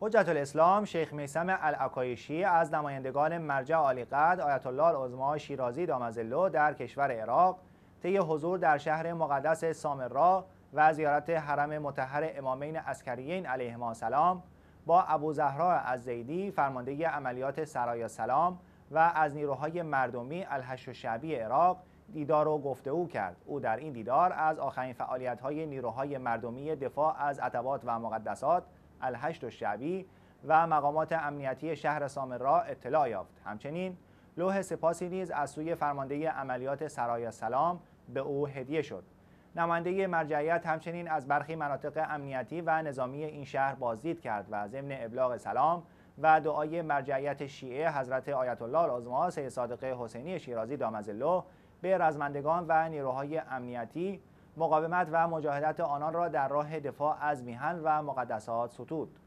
حجت الاسلام شیخ میسم العکایشی از نمایندگان مرجع عالیقدر آیت الله العظما شیرازی دامزلو در کشور عراق طی حضور در شهر مقدس سامرا و زیارت حرم متحر امامین اسکریین علیهما سلام با ابو زهرا از زیدی فرمانده عملیات سرایا سلام و از نیروهای مردمی الهش و شعبی عراق دیدار و او کرد او در این دیدار از آخرین فعالیت های نیروهای مردمی دفاع از عتبات و مقدسات الهشت شعبی و مقامات امنیتی شهر سامرا اطلاع یافت همچنین لوح سپاسی نیز از سوی فرمانده عملیات سرای سلام به او هدیه شد نماینده مرجعیت همچنین از برخی مناطق امنیتی و نظامی این شهر بازدید کرد و ضمن ابلاغ سلام و دعای مرجعیت شیعه حضرت آیت الله العظما سید صادق حسینی شیرازی دامزلو به رزمندگان و نیروهای امنیتی مقاومت و مجاهدت آنان را در راه دفاع از میهن و مقدسات ستود